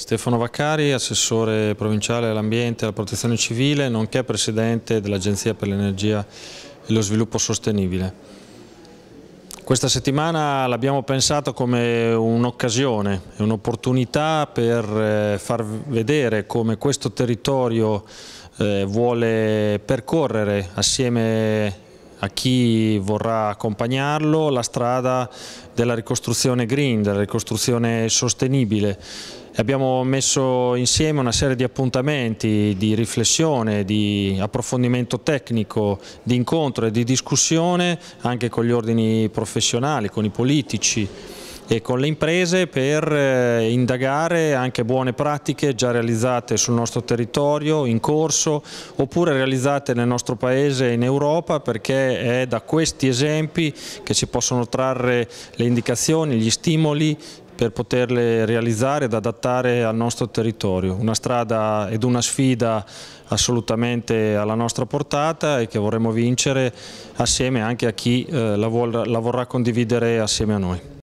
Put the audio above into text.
Stefano Vaccari, assessore provinciale all'ambiente e alla protezione civile, nonché presidente dell'Agenzia per l'Energia e lo Sviluppo Sostenibile. Questa settimana l'abbiamo pensato come un'occasione, un'opportunità per eh, far vedere come questo territorio eh, vuole percorrere assieme a chi vorrà accompagnarlo la strada della ricostruzione green, della ricostruzione sostenibile. Abbiamo messo insieme una serie di appuntamenti, di riflessione, di approfondimento tecnico, di incontro e di discussione anche con gli ordini professionali, con i politici, e con le imprese per eh, indagare anche buone pratiche già realizzate sul nostro territorio, in corso, oppure realizzate nel nostro paese e in Europa perché è da questi esempi che si possono trarre le indicazioni, gli stimoli per poterle realizzare ed adattare al nostro territorio. Una strada ed una sfida assolutamente alla nostra portata e che vorremmo vincere assieme anche a chi eh, la vorrà condividere assieme a noi.